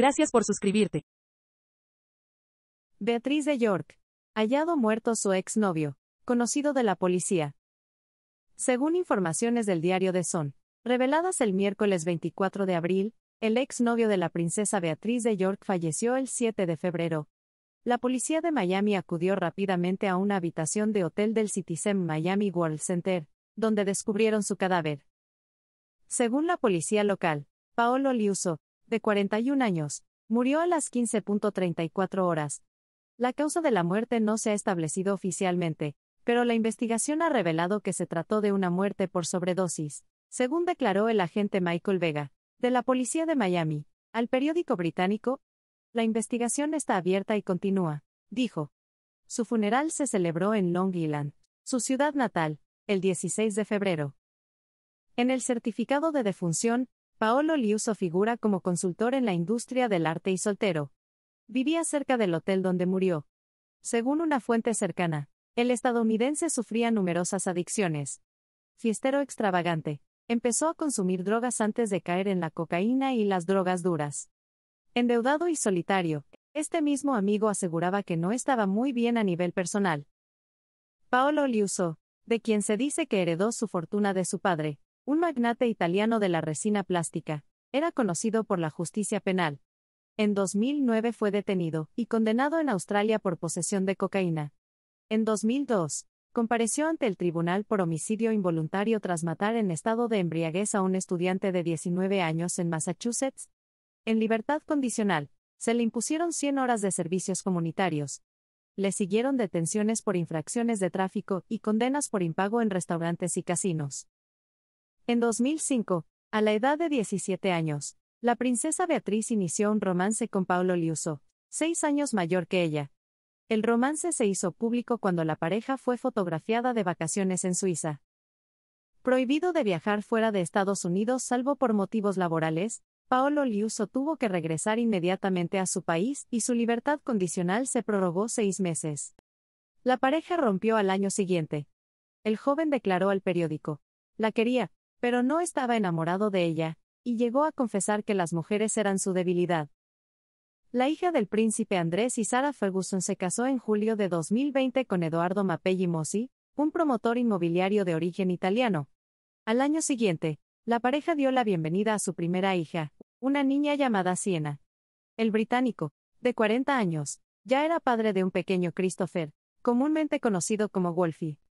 Gracias por suscribirte. Beatriz de York. Hallado muerto su exnovio, conocido de la policía. Según informaciones del diario de Son, reveladas el miércoles 24 de abril, el exnovio de la princesa Beatriz de York falleció el 7 de febrero. La policía de Miami acudió rápidamente a una habitación de hotel del Citizen Miami World Center, donde descubrieron su cadáver. Según la policía local, Paolo Liuso, de 41 años, murió a las 15.34 horas. La causa de la muerte no se ha establecido oficialmente, pero la investigación ha revelado que se trató de una muerte por sobredosis, según declaró el agente Michael Vega, de la policía de Miami, al periódico británico. La investigación está abierta y continúa, dijo. Su funeral se celebró en Long Island, su ciudad natal, el 16 de febrero. En el certificado de defunción, Paolo Liuso figura como consultor en la industria del arte y soltero. Vivía cerca del hotel donde murió. Según una fuente cercana, el estadounidense sufría numerosas adicciones. Fiestero extravagante, empezó a consumir drogas antes de caer en la cocaína y las drogas duras. Endeudado y solitario, este mismo amigo aseguraba que no estaba muy bien a nivel personal. Paolo Liuso, de quien se dice que heredó su fortuna de su padre, un magnate italiano de la resina plástica, era conocido por la justicia penal. En 2009 fue detenido y condenado en Australia por posesión de cocaína. En 2002, compareció ante el tribunal por homicidio involuntario tras matar en estado de embriaguez a un estudiante de 19 años en Massachusetts. En libertad condicional, se le impusieron 100 horas de servicios comunitarios. Le siguieron detenciones por infracciones de tráfico y condenas por impago en restaurantes y casinos. En 2005, a la edad de 17 años, la princesa Beatriz inició un romance con Paolo Liuso, seis años mayor que ella. El romance se hizo público cuando la pareja fue fotografiada de vacaciones en Suiza. Prohibido de viajar fuera de Estados Unidos salvo por motivos laborales, Paolo Liuso tuvo que regresar inmediatamente a su país y su libertad condicional se prorrogó seis meses. La pareja rompió al año siguiente. El joven declaró al periódico. La quería, pero no estaba enamorado de ella, y llegó a confesar que las mujeres eran su debilidad. La hija del príncipe Andrés y Sara Ferguson se casó en julio de 2020 con Eduardo Mapelli Mossi, un promotor inmobiliario de origen italiano. Al año siguiente, la pareja dio la bienvenida a su primera hija, una niña llamada Siena. El británico, de 40 años, ya era padre de un pequeño Christopher, comúnmente conocido como Wolfie.